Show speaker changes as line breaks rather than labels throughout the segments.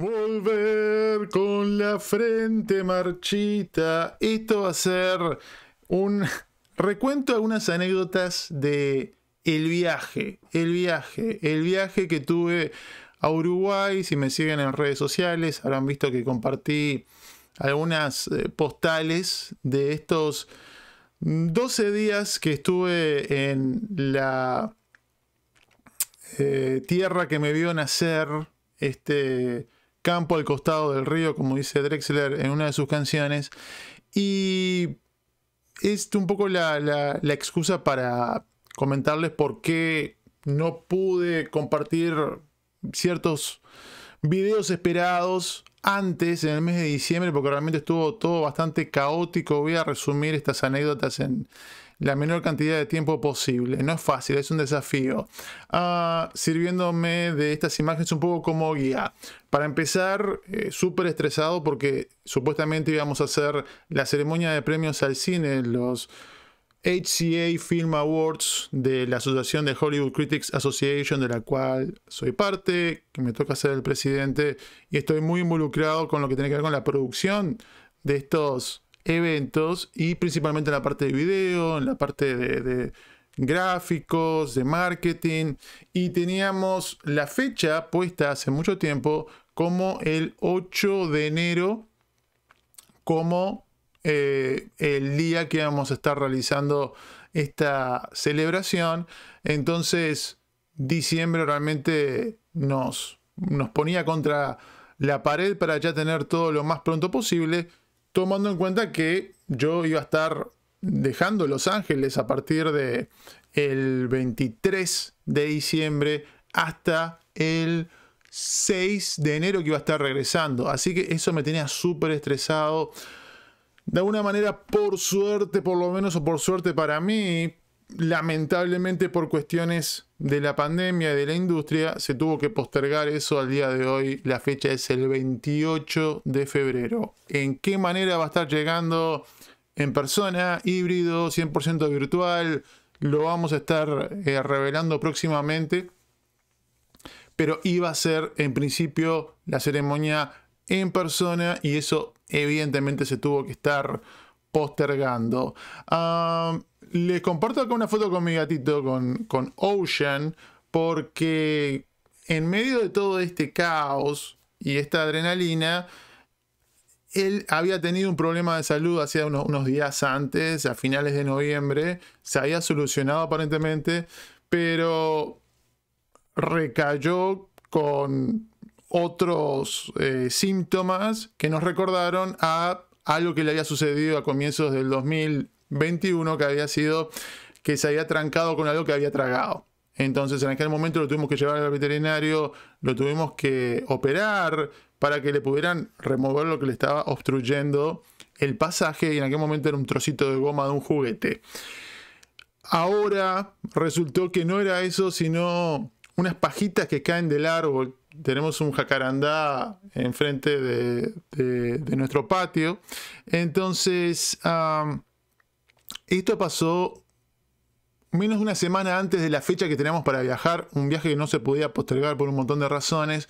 Volver con la frente marchita. Esto va a ser un recuento algunas anécdotas de el viaje, el viaje, el viaje que tuve a Uruguay. Si me siguen en redes sociales habrán visto que compartí algunas eh, postales de estos 12 días que estuve en la eh, tierra que me vio nacer. Este campo al costado del río, como dice Drexler en una de sus canciones. Y es un poco la, excusa para comentarles por qué no pude compartir ciertos videos esperados antes, en el mes de diciembre, porque realmente estuvo todo bastante caótico. Voy a resumir estas anécdotas en, la menor cantidad de tiempo posible. No es fácil, es un desafío. Ah, sirviéndome de estas imágenes un poco como guía. Para empezar, eh, súper estresado porque supuestamente íbamos a hacer la ceremonia de premios al cine, los HCA Film Awards de la Asociación de Hollywood Critics Association, de la cual soy parte, que me toca ser el presidente, y estoy muy involucrado con lo que tiene que ver con la producción de estos eventos y principalmente en la parte de video, en la parte de, gráficos, de marketing y teníamos la fecha puesta hace mucho tiempo como el 8 de enero como eh, el día que íbamos a estar realizando esta celebración. Entonces, diciembre realmente nos, nos ponía contra la pared para ya tener todo lo más pronto posible tomando en cuenta que yo iba a estar dejando Los Ángeles a partir de el 23 de diciembre hasta el 6 de enero que iba a estar regresando. Así que eso me tenía súper estresado. De alguna manera, por suerte, por lo menos, o por suerte para mí, lamentablemente por cuestiones de la pandemia de la industria, se tuvo que postergar eso al día de hoy. La fecha es el 28 de febrero. ¿En qué manera va a estar llegando en persona, híbrido, 100% virtual? Lo vamos a estar eh, revelando próximamente. Pero iba a ser en principio la ceremonia en persona y eso evidentemente se tuvo que estar postergando. Ah, les comparto acá una foto con mi gatito, con, con Ocean, porque en medio de todo este caos y esta adrenalina, él había tenido un problema de salud hacía unos, días antes, a finales de noviembre, se había solucionado aparentemente, pero recayó con otros eh, síntomas que nos recordaron a algo que le había sucedido a comienzos del 2000 21 que había sido que se había trancado con algo que había tragado. Entonces en aquel momento lo tuvimos que llevar al veterinario, lo tuvimos que operar para que le pudieran remover lo que le estaba obstruyendo el pasaje y en aquel momento era un trocito de goma de un juguete. Ahora resultó que no era eso, sino unas pajitas que caen del árbol. Tenemos un jacarandá enfrente de, nuestro patio. Entonces... Esto pasó menos de una semana antes de la fecha que teníamos para viajar, un viaje que no se podía postergar por un montón de razones.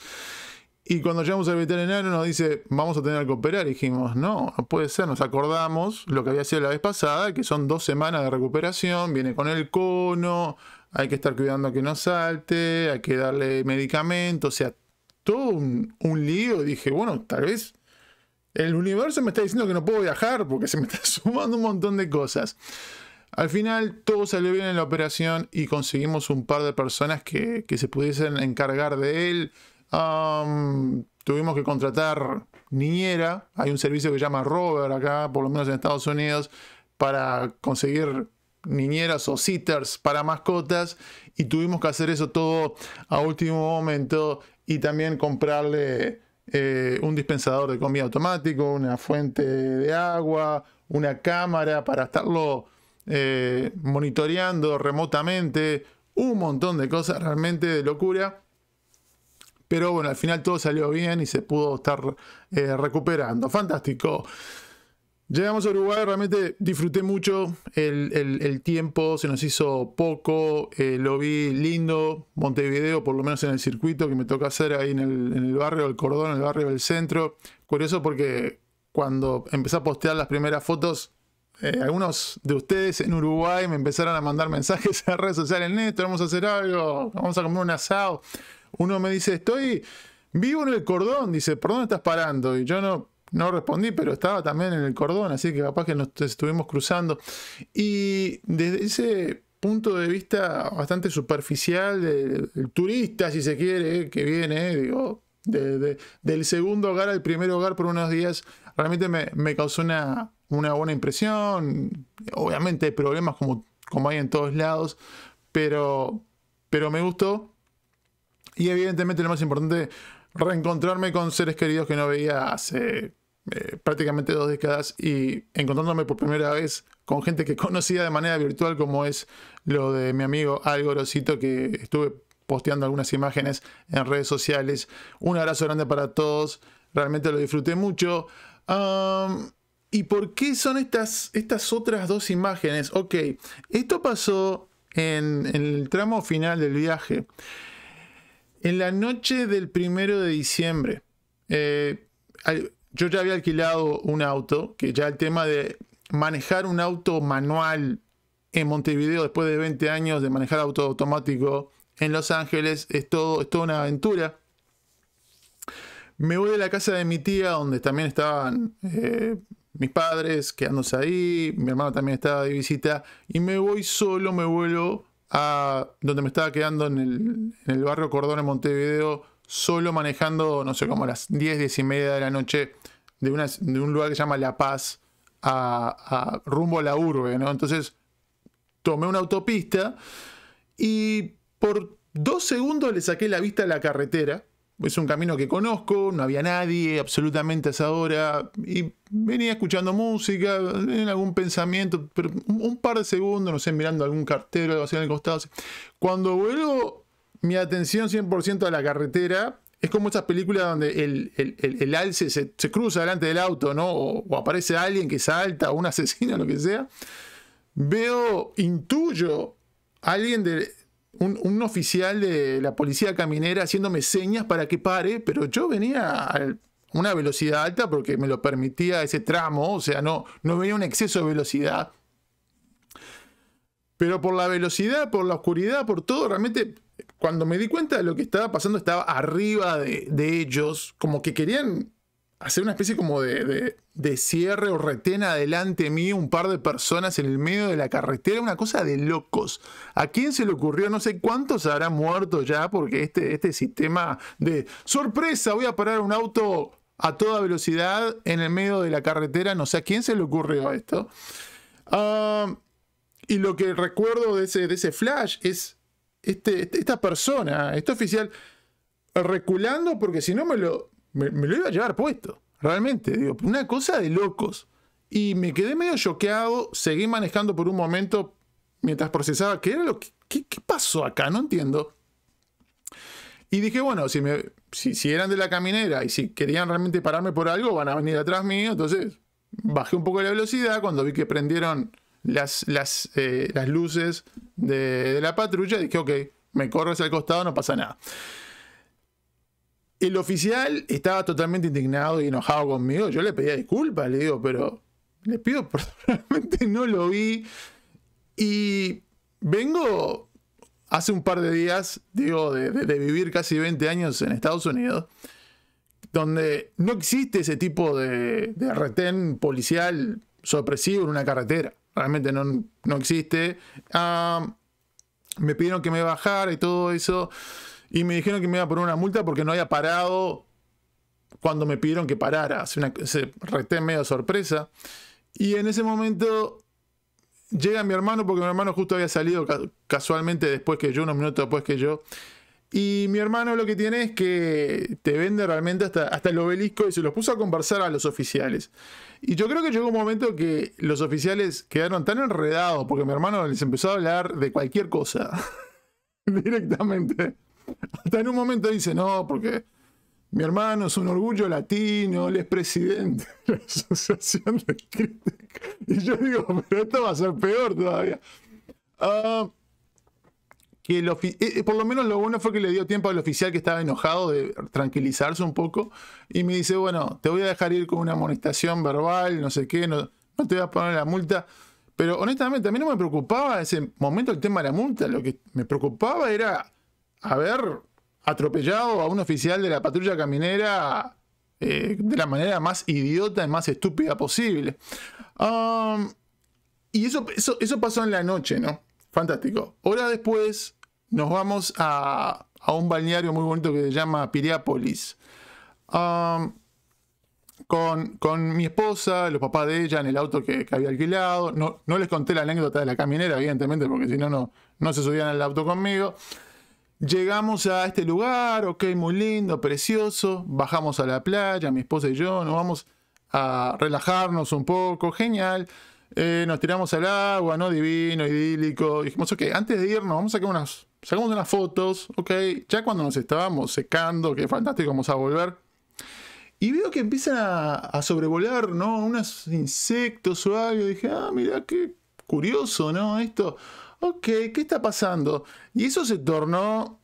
Y cuando llegamos al veterinario nos dice, vamos a tener que operar. Y dijimos, no, no puede ser. Nos acordamos lo que había sido la vez pasada, que son dos semanas de recuperación, viene con el cono, hay que estar cuidando que no salte, hay que darle medicamentos, o sea, todo un, un lío. Y dije, bueno, tal vez el universo me está diciendo que no puedo viajar porque se me está sumando un montón de cosas. Al final todo salió bien en la operación y conseguimos un par de personas que, se pudiesen encargar de él. tuvimos que contratar niñera. Hay un servicio que se llama Rover acá, por lo menos en Estados Unidos, para conseguir niñeras o sitters para mascotas. Y tuvimos que hacer eso todo a último momento y también comprarle eh, un dispensador de comida automático, una fuente de agua, una cámara para estarlo eh, monitoreando remotamente, un montón de cosas realmente de locura. Pero bueno, al final todo salió bien y se pudo estar eh, recuperando. Fantástico. Llegamos a Uruguay, realmente disfruté mucho el, tiempo, se nos hizo poco, eh, lo vi lindo, Montevideo, por lo menos en el circuito que me toca hacer ahí en el, en el barrio del Cordón, en el barrio del centro. Curioso porque cuando empecé a postear las primeras fotos, eh, algunos de ustedes en Uruguay me empezaron a mandar mensajes a redes sociales, Néstor, vamos a hacer algo, vamos a comer un asado. Uno me dice, estoy vivo en el cordón, dice, ¿por dónde estás parando? Y yo no no respondí, pero estaba también en el cordón, así que capaz que nos estuvimos cruzando. Y desde ese punto de vista bastante superficial del, turista, si se quiere, que viene, digo, del segundo hogar al primer hogar por unos días, realmente me, causó una, una, buena impresión. Obviamente hay problemas como, como hay en todos lados, pero, pero me gustó. Y evidentemente lo más importante, reencontrarme con seres queridos que no veía hace eh, prácticamente dos décadas y encontrándome por primera vez con gente que conocía de manera virtual como es lo de mi amigo Algorosito que estuve posteando algunas imágenes en redes sociales. Un abrazo grande para todos, realmente lo disfruté mucho. ¿Y por qué son estas, estas otras dos imágenes? Ok, esto pasó en, el tramo final del viaje. En la noche del primero de diciembre. Eh, yo ya había alquilado un auto, que ya el tema de manejar un auto manual en Montevideo después de 20 años de manejar auto automático en Los Ángeles es, todo, es toda una aventura. Me voy a la casa de mi tía, donde también estaban eh, mis padres quedándose ahí, mi hermano también estaba de visita, y me voy solo, me vuelo a donde me estaba quedando en el, en el barrio Cordón en Montevideo, solo manejando, no sé, como a las 10, 10 y media de la noche de, un lugar que se llama La Paz a, rumbo a la urbe, ¿no? Entonces tomé una autopista y por dos segundos le saqué la vista a la carretera. Es un camino que conozco, no había nadie absolutamente a esa hora y venía escuchando música, en algún pensamiento, pero un par de segundos, no sé, mirando algún cartero, algo así en el costado. Cuando vuelvo mi atención 100% a la carretera. Es como esas películas donde el, alce se, cruza delante del auto, ¿no? O, aparece alguien que salta, o un asesino, lo que sea. Veo, intuyo a alguien de. Un, oficial de la policía caminera haciéndome señas para que pare, pero yo venía a una velocidad alta porque me lo permitía ese tramo, o sea, no, no venía un exceso de velocidad. Pero por la velocidad, por la oscuridad, por todo, realmente cuando me di cuenta de lo que estaba pasando, estaba arriba de, ellos, como que querían hacer una especie como de, cierre o retén adelante mí un par de personas en el medio de la carretera, una cosa de locos. ¿A quién se le ocurrió? No sé cuántos habrán muerto ya porque este, este sistema de sorpresa, voy a parar un auto a toda velocidad en el medio de la carretera, no sé a quién se le ocurrió esto. Ah, y lo que recuerdo de ese flash es este, este, esta persona, este oficial, reculando porque si no me lo, lo iba a llevar puesto. Realmente, digo, una cosa de locos. Y me quedé medio choqueado, seguí manejando por un momento mientras procesaba qué era lo que, pasó acá, no entiendo. Y dije, bueno, si, me, si, si, eran de la caminera y si querían realmente pararme por algo, van a venir atrás mío. Entonces bajé un poco la velocidad. Cuando vi que prendieron las, eh, las, luces de, la patrulla. Dije, ok, me corres al costado, no pasa nada. El oficial estaba totalmente indignado y enojado conmigo. Yo le pedía disculpas, le digo, pero le pido personalmente, no lo vi. Y vengo hace un par de días, digo, de, vivir casi 20 años en Estados Unidos donde no existe ese tipo de, de, retén policial sorpresivo en una carretera realmente no, existe. Ah, me pidieron que me bajara y todo eso. Y me dijeron que me iba a poner una multa porque no había parado cuando me pidieron que parara. Hace se reté medio sorpresa. Y en ese momento llega mi hermano, porque mi hermano justo había salido casualmente después que yo, unos minutos después que yo. Y mi hermano lo que tiene es que te vende realmente hasta, hasta el obelisco y se los puso a conversar a los oficiales. Y yo creo que llegó un momento que los oficiales quedaron tan enredados porque mi hermano les empezó a hablar de cualquier cosa directamente. Hasta en un momento dice, no, porque mi hermano es un orgullo latino, él es presidente de la Asociación de Crítica. Y yo digo, pero esto va a ser peor todavía. Ah... Eh, eh, por lo menos lo bueno fue que le dio tiempo al oficial que estaba enojado de tranquilizarse un poco y me dice, bueno, te voy a dejar ir con una amonestación verbal, no sé qué, no, te voy a poner la multa. Pero honestamente, a mí no me preocupaba en ese momento el tema de la multa, lo que me preocupaba era haber atropellado a un oficial de la patrulla caminera eh, de la manera más idiota y más estúpida posible. y eso, eso, eso pasó en la noche, ¿no? Fantástico. Horas después, nos vamos a, un balneario muy bonito que se llama Piriápolis. con, mi esposa, los papás de ella, en el auto que, había alquilado. No, les conté la anécdota de la caminera, evidentemente, porque si no, no, se subían al auto conmigo. Llegamos a este lugar, ok, muy lindo, precioso. Bajamos a la playa, mi esposa y yo, nos vamos a relajarnos un poco, genial. Eh, nos tiramos al agua, ¿no? Divino, idílico. Dijimos, ok, antes de irnos, vamos a sacar unas, sacamos unas fotos, ok, ya cuando nos estábamos secando, que fantástico, vamos a volver. Y veo que empiezan a, sobrevolar, ¿no? Unos insectos o algo. dije, ah, mirá qué curioso, ¿no? Esto. Ok, ¿qué está pasando? Y eso se tornó,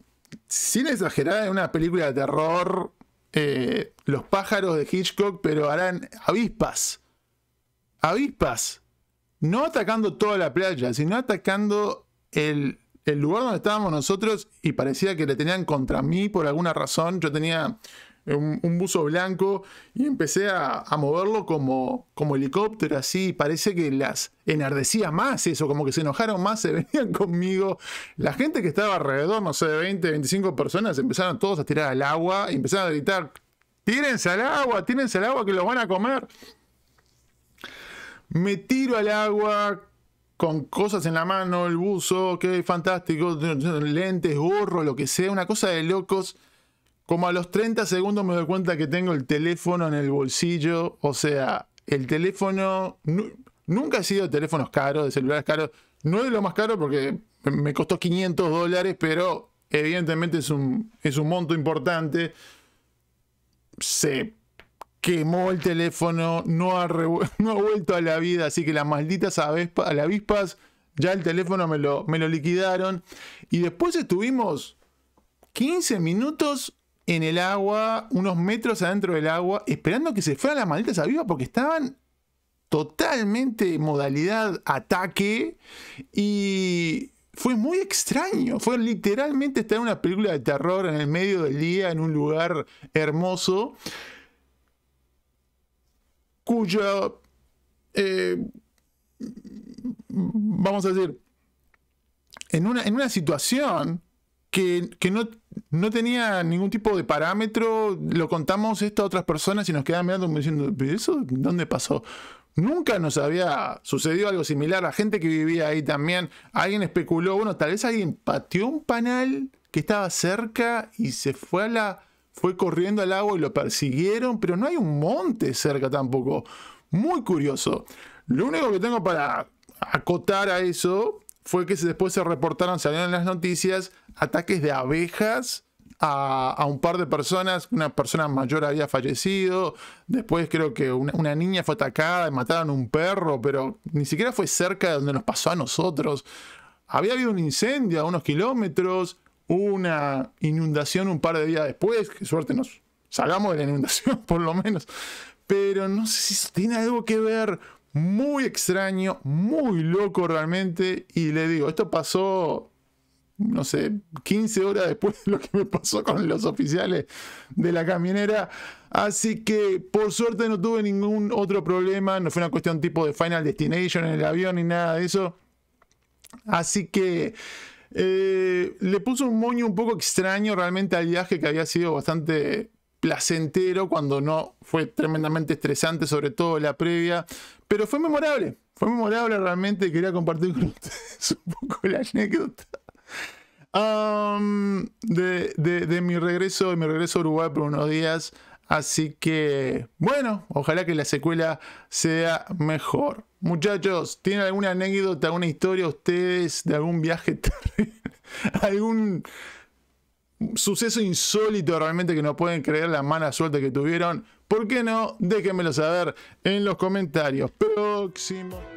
sin exagerar, en una película de terror. Eh, los pájaros de Hitchcock, pero harán avispas. Avispas. No atacando toda la playa, sino atacando el el lugar donde estábamos nosotros y parecía que le tenían contra mí por alguna razón. Yo tenía un, buzo blanco y empecé a, moverlo como, como helicóptero, así. Parece que las enardecía más eso, como que se enojaron más, se venían conmigo. La gente que estaba alrededor, no sé, 20, 25 personas, empezaron todos a tirar al agua y empezaron a gritar: Tírense al agua, tírense al agua que los van a comer. Me tiro al agua, con cosas en la mano, el buzo, qué fantástico, lentes, gorro, lo que sea, una cosa de locos. Como a los 30 segundos me doy cuenta que tengo el teléfono en el bolsillo, o sea, el teléfono, nunca he sido de teléfonos caros, de celulares caros, no es lo más caro porque me costó 500 dólares, pero evidentemente es un, es un monto importante. Se quemó el teléfono, no ha, no ha vuelto a la vida, así que las malditas avispas, ya el teléfono me lo, me lo liquidaron. Y después estuvimos 15 minutos en el agua, unos metros adentro del agua, esperando que se fueran las malditas avispas porque estaban totalmente modalidad ataque y fue muy extraño. Fue literalmente estar en una película de terror en el medio del día, en un lugar hermoso cuyo eh, vamos a decir, en una, en una situación que, no, tenía ningún tipo de parámetro, lo contamos esto a otras personas y nos quedan mirando diciendo, ¿eso dónde pasó? Nunca nos había sucedido algo similar La gente que vivía ahí también. Alguien especuló, bueno, tal vez alguien pateó un panel que estaba cerca y se fue a la fue corriendo al agua y lo persiguieron, pero no hay un monte cerca tampoco. Muy curioso. Lo único que tengo para acotar a eso fue que después se reportaron, salieron en las noticias, ataques de abejas a, un par de personas. Una persona mayor había fallecido. Después creo que una, niña fue atacada y mataron un perro, pero ni siquiera fue cerca de donde nos pasó a nosotros. Había habido un incendio a unos kilómetros una inundación un par de días después, que suerte nos salgamos de la inundación por lo menos, pero no sé si eso tiene algo que ver, muy extraño, muy loco realmente, y le digo, esto pasó, no sé, 15 horas después de lo que me pasó con los oficiales de la camionera, así que por suerte no tuve ningún otro problema, no fue una cuestión tipo de Final Destination en el avión ni nada de eso, así que... Eh, le puso un moño un poco extraño realmente al viaje que había sido bastante placentero cuando no fue tremendamente estresante, sobre todo la previa, pero fue memorable, fue memorable realmente, quería compartir con ustedes un poco la anécdota. de, de, mi regreso, de mi regreso a Uruguay por unos días Así que, bueno, ojalá que la secuela sea mejor. Muchachos, ¿tienen alguna anécdota, alguna historia ustedes de algún viaje terrible? ¿Algún suceso insólito realmente que no pueden creer la mala suerte que tuvieron? ¿Por qué no? Déjenmelo saber en los comentarios. Próximo.